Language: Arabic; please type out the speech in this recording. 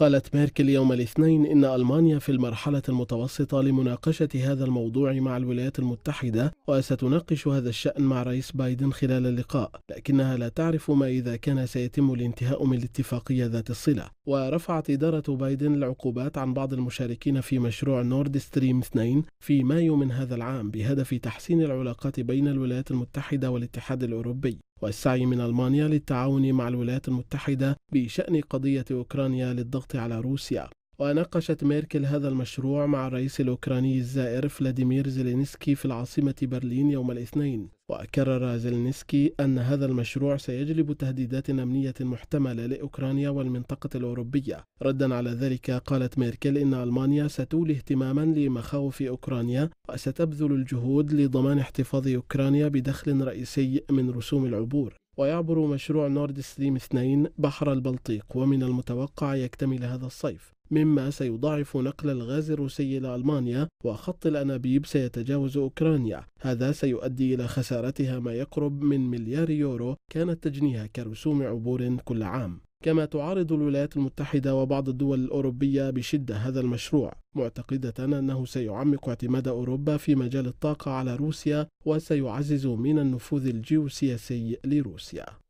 قالت ميركل يوم الاثنين إن ألمانيا في المرحلة المتوسطة لمناقشة هذا الموضوع مع الولايات المتحدة وستناقش هذا الشأن مع رئيس بايدن خلال اللقاء لكنها لا تعرف ما إذا كان سيتم الانتهاء من الاتفاقية ذات الصلة ورفعت إدارة بايدن العقوبات عن بعض المشاركين في مشروع نورد ستريم 2 في مايو من هذا العام بهدف تحسين العلاقات بين الولايات المتحدة والاتحاد الأوروبي والسعي من ألمانيا للتعاون مع الولايات المتحدة بشأن قضية أوكرانيا للضغط على روسيا وناقشت ميركل هذا المشروع مع الرئيس الأوكراني الزائر فلاديمير زيلينسكي في العاصمة برلين يوم الاثنين وكرر زلنسكي أن هذا المشروع سيجلب تهديدات أمنية محتملة لأوكرانيا والمنطقة الأوروبية ردا على ذلك قالت ميركل إن ألمانيا ستولي اهتماما لمخاوف أوكرانيا وستبذل الجهود لضمان احتفاظ أوكرانيا بدخل رئيسي من رسوم العبور ويعبر مشروع نورد ستريم 2 بحر البلطيق ومن المتوقع يكتمل هذا الصيف مما سيضاعف نقل الغاز الروسي إلى ألمانيا وخط الأنابيب سيتجاوز أوكرانيا هذا سيؤدي إلى خسارتها ما يقرب من مليار يورو كانت تجنيها كرسوم عبور كل عام كما تعارض الولايات المتحدة وبعض الدول الأوروبية بشدة هذا المشروع معتقدة أنه سيعمق اعتماد أوروبا في مجال الطاقة على روسيا وسيعزز من النفوذ الجيوسياسي لروسيا